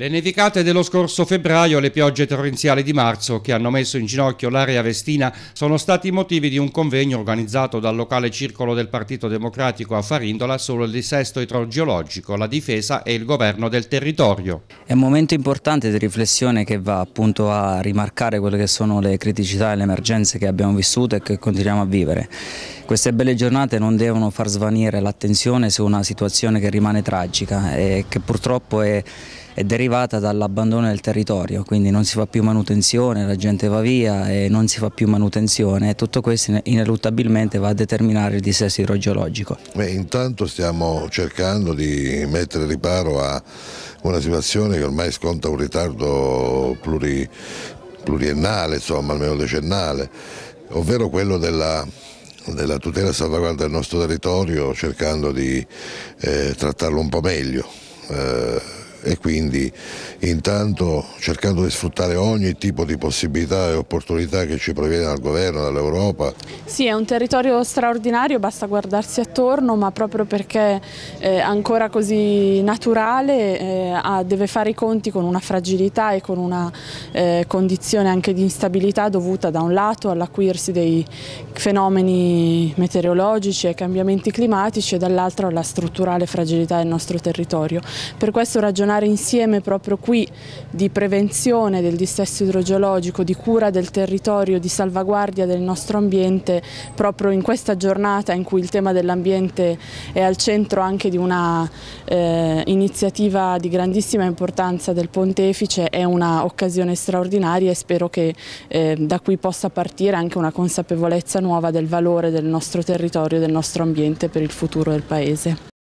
Le nevicate dello scorso febbraio e le piogge torrenziali di marzo che hanno messo in ginocchio l'area vestina sono stati i motivi di un convegno organizzato dal locale circolo del Partito Democratico a Farindola sul dissesto idrogeologico, la difesa e il governo del territorio. È un momento importante di riflessione che va appunto a rimarcare quelle che sono le criticità e le emergenze che abbiamo vissuto e che continuiamo a vivere. Queste belle giornate non devono far svanire l'attenzione su una situazione che rimane tragica e che purtroppo è è derivata dall'abbandono del territorio, quindi non si fa più manutenzione, la gente va via e non si fa più manutenzione e tutto questo ineluttabilmente va a determinare il dissesto idrogeologico. Beh, intanto stiamo cercando di mettere riparo a una situazione che ormai sconta un ritardo pluri, pluriennale, insomma almeno decennale, ovvero quello della della tutela e salvaguardia del nostro territorio cercando di eh, trattarlo un po' meglio. Eh, e quindi intanto cercando di sfruttare ogni tipo di possibilità e opportunità che ci proviene dal governo, dall'Europa. Sì, è un territorio straordinario, basta guardarsi attorno, ma proprio perché è ancora così naturale eh, deve fare i conti con una fragilità e con una eh, condizione anche di instabilità dovuta da un lato all'acuirsi dei fenomeni meteorologici e cambiamenti climatici e dall'altro alla strutturale fragilità del nostro territorio. Per questo ragionamento ragionare insieme proprio qui di prevenzione del dissesto idrogeologico, di cura del territorio, di salvaguardia del nostro ambiente proprio in questa giornata in cui il tema dell'ambiente è al centro anche di una eh, iniziativa di grandissima importanza del Pontefice, è un'occasione straordinaria e spero che eh, da qui possa partire anche una consapevolezza nuova del valore del nostro territorio, del nostro ambiente per il futuro del Paese.